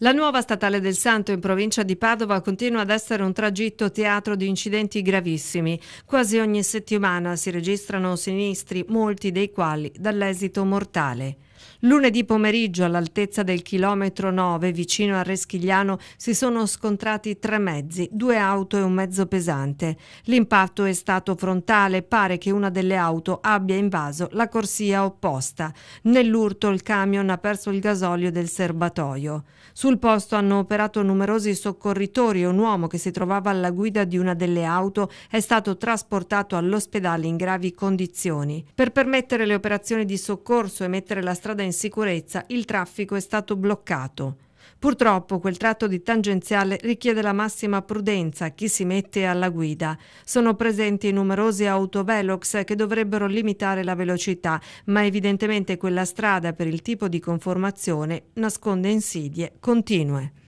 La nuova statale del Santo in provincia di Padova continua ad essere un tragitto teatro di incidenti gravissimi. Quasi ogni settimana si registrano sinistri, molti dei quali dall'esito mortale. Lunedì pomeriggio all'altezza del chilometro 9 vicino a Reschigliano si sono scontrati tre mezzi, due auto e un mezzo pesante. L'impatto è stato frontale, pare che una delle auto abbia invaso la corsia opposta. Nell'urto il camion ha perso il gasolio del serbatoio. Su sul posto hanno operato numerosi soccorritori e un uomo che si trovava alla guida di una delle auto è stato trasportato all'ospedale in gravi condizioni. Per permettere le operazioni di soccorso e mettere la strada in sicurezza, il traffico è stato bloccato. Purtroppo quel tratto di tangenziale richiede la massima prudenza a chi si mette alla guida. Sono presenti numerosi autovelox che dovrebbero limitare la velocità, ma evidentemente quella strada per il tipo di conformazione nasconde insidie continue.